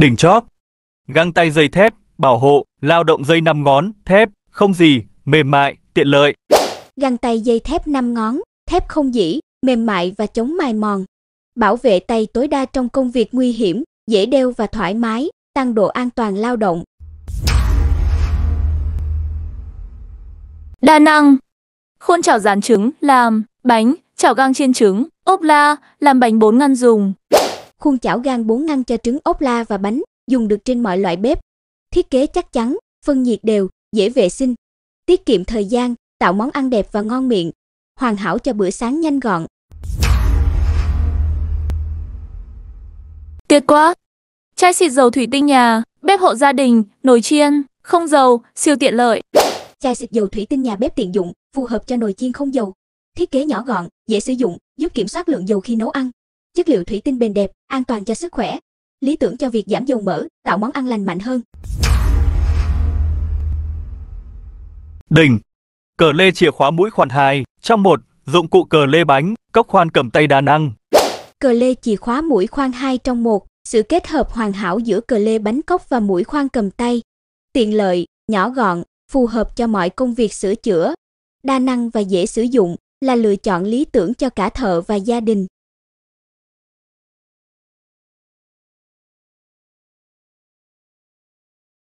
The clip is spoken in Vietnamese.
đỉnh chóp, găng tay dây thép, bảo hộ, lao động dây 5 ngón, thép, không gì, mềm mại, tiện lợi. Găng tay dây thép 5 ngón, thép không dĩ mềm mại và chống mài mòn. Bảo vệ tay tối đa trong công việc nguy hiểm, dễ đeo và thoải mái, tăng độ an toàn lao động. Đa năng Khuôn chảo rán trứng, làm, bánh, chảo gang chiên trứng, ốp la, làm bánh bốn ngăn dùng. Khuôn chảo gan bốn ngăn cho trứng ốp la và bánh, dùng được trên mọi loại bếp. Thiết kế chắc chắn, phân nhiệt đều, dễ vệ sinh, tiết kiệm thời gian, tạo món ăn đẹp và ngon miệng, hoàn hảo cho bữa sáng nhanh gọn. Tuyệt quá! Chai xịt dầu thủy tinh nhà, bếp hộ gia đình, nồi chiên, không dầu, siêu tiện lợi. Chai xịt dầu thủy tinh nhà bếp tiện dụng, phù hợp cho nồi chiên không dầu. Thiết kế nhỏ gọn, dễ sử dụng, giúp kiểm soát lượng dầu khi nấu ăn chất liệu thủy tinh bền đẹp, an toàn cho sức khỏe, lý tưởng cho việc giảm dầu mỡ, tạo món ăn lành mạnh hơn. Đỉnh Cờ lê chìa khóa mũi khoan 2, trong một dụng cụ cờ lê bánh, cốc khoan cầm tay đa năng. Cờ lê chìa khóa mũi khoan 2 trong một sự kết hợp hoàn hảo giữa cờ lê bánh cốc và mũi khoan cầm tay. Tiện lợi, nhỏ gọn, phù hợp cho mọi công việc sửa chữa. Đa năng và dễ sử dụng là lựa chọn lý tưởng cho cả thợ và gia đình.